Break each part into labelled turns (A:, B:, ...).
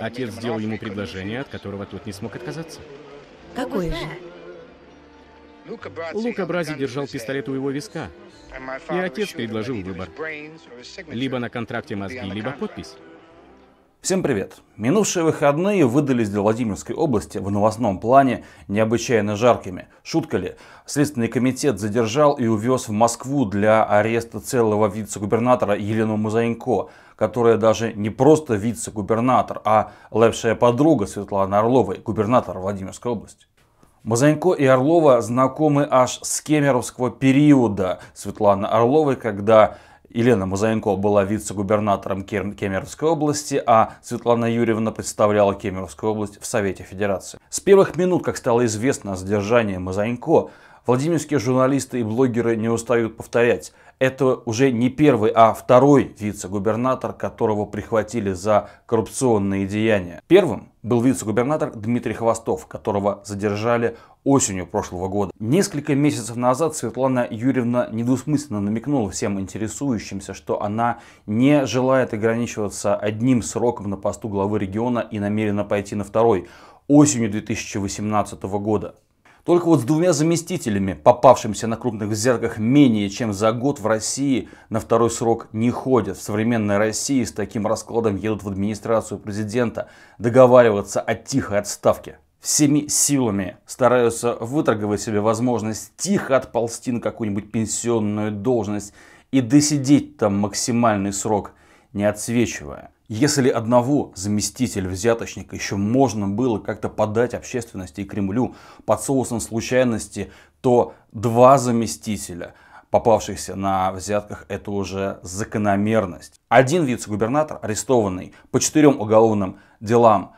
A: Отец сделал ему предложение, от которого тот не смог отказаться. Какое же? Лука Брази держал пистолет у его виска, и отец предложил выбор. Либо на контракте мозги, либо подпись. Всем привет! Минувшие выходные выдались для Владимирской области в новостном плане необычайно жаркими. Шутка ли? Следственный комитет задержал и увез в Москву для ареста целого вице-губернатора Елену Музаенко, которая даже не просто вице-губернатор, а левшая подруга Светланы Орловой, губернатор Владимирской области. Мазанько и Орлова знакомы аж с кемеровского периода Светланы Орловой, когда Елена Музаенко была вице-губернатором Кемеровской области, а Светлана Юрьевна представляла Кемеровскую область в Совете Федерации. С первых минут, как стало известно о задержании Музаенко, Владимирские журналисты и блогеры не устают повторять. Это уже не первый, а второй вице-губернатор, которого прихватили за коррупционные деяния. Первым был вице-губернатор Дмитрий Хвостов, которого задержали осенью прошлого года. Несколько месяцев назад Светлана Юрьевна недвусмысленно намекнула всем интересующимся, что она не желает ограничиваться одним сроком на посту главы региона и намерена пойти на второй осенью 2018 года. Только вот с двумя заместителями, попавшимся на крупных взятках менее чем за год в России, на второй срок не ходят. В современной России с таким раскладом едут в администрацию президента договариваться о тихой отставке. Всеми силами стараются выторговать себе возможность тихо отползти на какую-нибудь пенсионную должность и досидеть там максимальный срок, не отсвечивая. Если одного заместителя взяточника еще можно было как-то подать общественности и Кремлю под соусом случайности, то два заместителя, попавшихся на взятках, это уже закономерность. Один вице-губернатор, арестованный по четырем уголовным делам,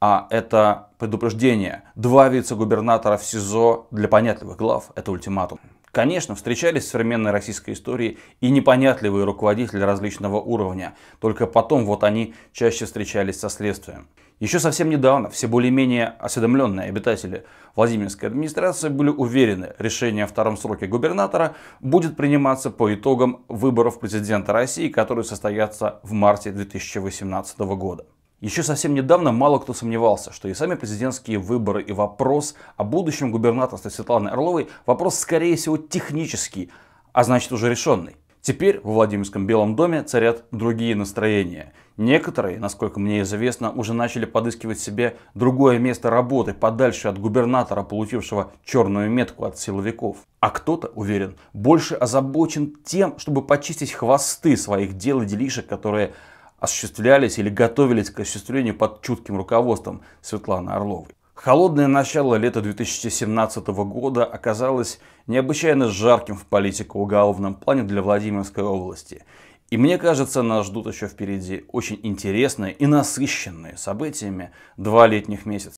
A: а это предупреждение. Два вице-губернатора в СИЗО для понятливых глав, это ультиматум. Конечно, встречались в современной российской истории и непонятливые руководители различного уровня, только потом вот они чаще встречались со следствием. Еще совсем недавно все более-менее осведомленные обитатели Владимирской администрации были уверены, решение о втором сроке губернатора будет приниматься по итогам выборов президента России, которые состоятся в марте 2018 года. Еще совсем недавно мало кто сомневался, что и сами президентские выборы, и вопрос о будущем губернаторстве Светланы Орловой – вопрос, скорее всего, технический, а значит уже решенный. Теперь во Владимирском Белом доме царят другие настроения. Некоторые, насколько мне известно, уже начали подыскивать себе другое место работы подальше от губернатора, получившего черную метку от силовиков. А кто-то, уверен, больше озабочен тем, чтобы почистить хвосты своих дел и делишек, которые осуществлялись или готовились к осуществлению под чутким руководством Светланы Орловой. Холодное начало лета 2017 года оказалось необычайно жарким в политико-уголовном плане для Владимирской области. И мне кажется, нас ждут еще впереди очень интересные и насыщенные событиями два летних месяца.